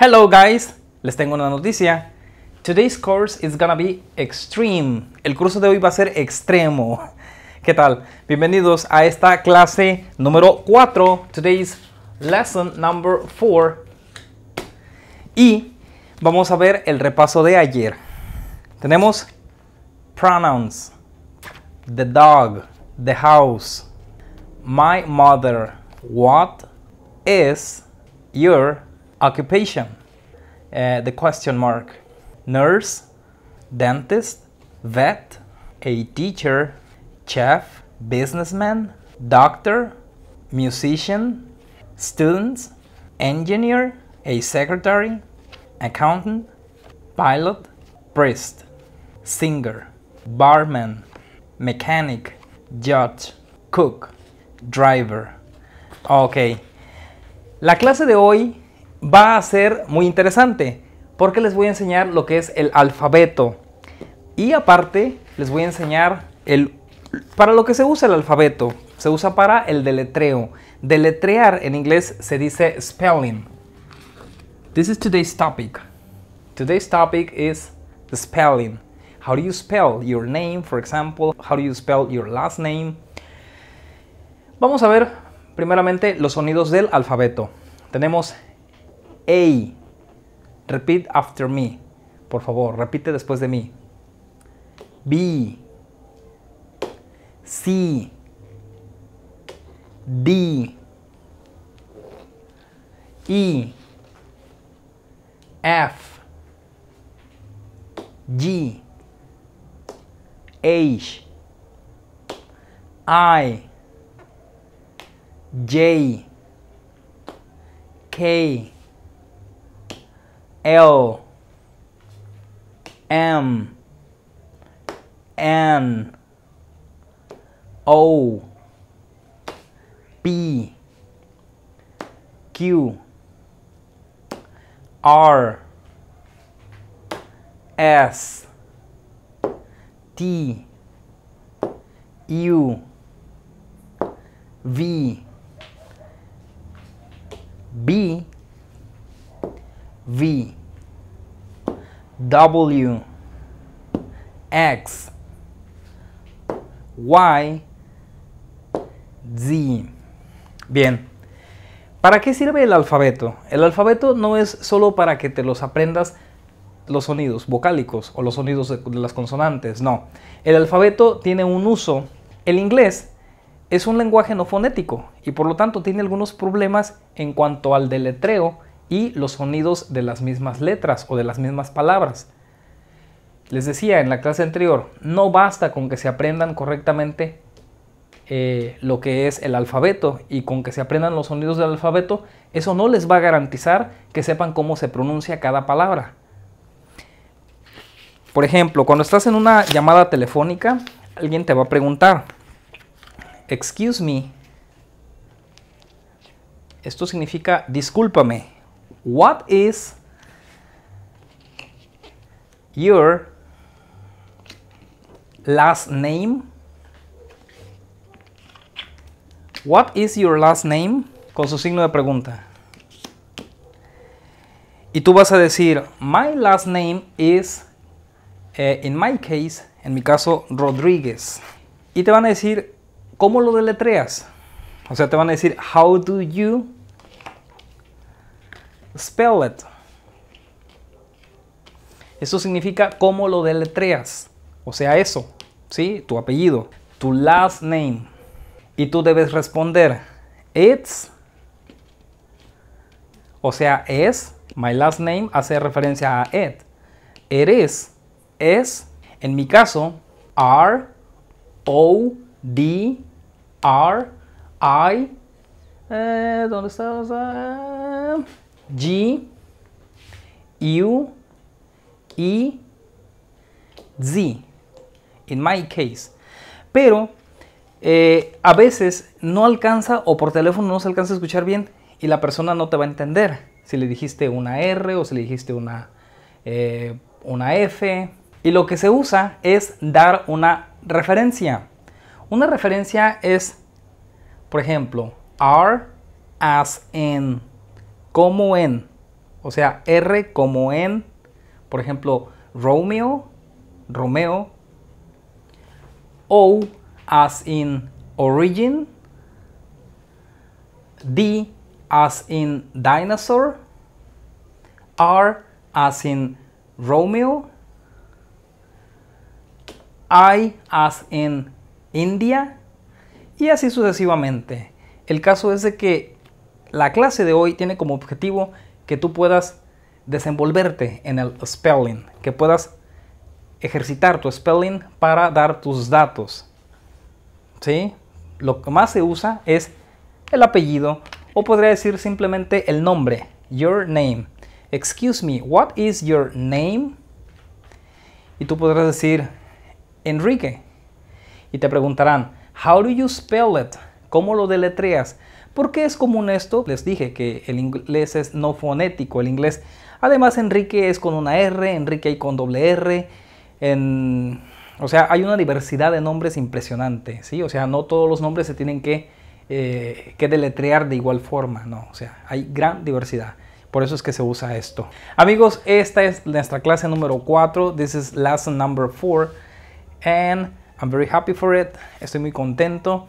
Hello guys, les tengo una noticia. Today's course is gonna be extreme. El curso de hoy va a ser extremo. ¿Qué tal? Bienvenidos a esta clase número 4. Today's lesson number 4. Y vamos a ver el repaso de ayer. Tenemos pronouns. The dog, the house, my mother, what is your Occupation, uh, the question mark. Nurse, dentist, vet, a teacher, chef, businessman, doctor, musician, students, engineer, a secretary, accountant, pilot, priest, singer, barman, mechanic, judge, cook, driver. Ok. La clase de hoy va a ser muy interesante porque les voy a enseñar lo que es el alfabeto. Y aparte les voy a enseñar el, para lo que se usa el alfabeto. Se usa para el deletreo. Deletrear en inglés se dice spelling. This is today's topic. Today's topic is spelling. How do you spell your name, for example? How do you spell your last name? Vamos a ver primeramente los sonidos del alfabeto. Tenemos a repeat after me. Por favor, repite después de mí. B, C, D, E, F, G, H, I, J, K, L M N O P Q R S T U V B V W X Y Z. Bien. ¿Para qué sirve el alfabeto? El alfabeto no es solo para que te los aprendas los sonidos vocálicos o los sonidos de las consonantes, no. El alfabeto tiene un uso. El inglés es un lenguaje no fonético y por lo tanto tiene algunos problemas en cuanto al deletreo y los sonidos de las mismas letras o de las mismas palabras. Les decía en la clase anterior, no basta con que se aprendan correctamente eh, lo que es el alfabeto y con que se aprendan los sonidos del alfabeto, eso no les va a garantizar que sepan cómo se pronuncia cada palabra. Por ejemplo, cuando estás en una llamada telefónica, alguien te va a preguntar, excuse me, esto significa discúlpame what is your last name? What is your last name? Con su signo de pregunta. Y tú vas a decir, my last name is, eh, in my case, en mi caso, Rodríguez. Y te van a decir, ¿cómo lo deletreas? O sea, te van a decir, how do you Spell it. Eso significa cómo lo deletreas. O sea, eso. ¿Sí? Tu apellido. Tu last name. Y tú debes responder. It's. O sea, es. My last name hace referencia a it. It is. Es. En mi caso, R. O. D. R. I. Eh, ¿Dónde está? Ah. G, U, E, Z, In my case. Pero eh, a veces no alcanza o por teléfono no se alcanza a escuchar bien y la persona no te va a entender si le dijiste una R o si le dijiste una, eh, una F. Y lo que se usa es dar una referencia. Una referencia es, por ejemplo, R as in como en, o sea, R como en, por ejemplo, Romeo, Romeo, O as in origin, D as in dinosaur, R as in Romeo, I as in India, y así sucesivamente. El caso es de que la clase de hoy tiene como objetivo que tú puedas desenvolverte en el spelling, que puedas ejercitar tu spelling para dar tus datos. ¿Sí? Lo que más se usa es el apellido o podría decir simplemente el nombre, your name. Excuse me, what is your name? Y tú podrás decir Enrique. Y te preguntarán, how do you spell it? ¿Cómo lo deletreas? ¿Por qué es común esto? Les dije que el inglés es no fonético, el inglés. Además, Enrique es con una R, Enrique hay con doble R. O sea, hay una diversidad de nombres impresionante, ¿sí? O sea, no todos los nombres se tienen eh, que, deletrear de igual forma, ¿no? O sea, hay gran diversidad. Por eso es que se usa esto. Amigos, esta es nuestra clase número 4. This is lesson number 4. And I'm very happy for it. Estoy muy contento.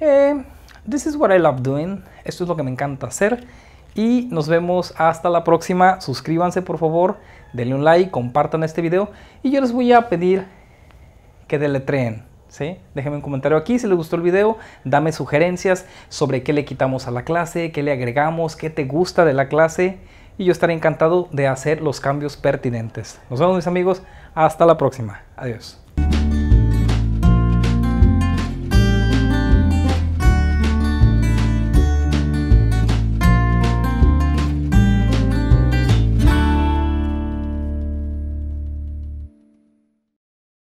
Eh, This is what I love doing. Esto es lo que me encanta hacer. Y nos vemos hasta la próxima. Suscríbanse por favor, denle un like, compartan este video. Y yo les voy a pedir que deletreen. ¿Sí? Déjenme un comentario aquí si les gustó el video, dame sugerencias sobre qué le quitamos a la clase, qué le agregamos, qué te gusta de la clase y yo estaré encantado de hacer los cambios pertinentes. Nos vemos mis amigos, hasta la próxima. Adiós.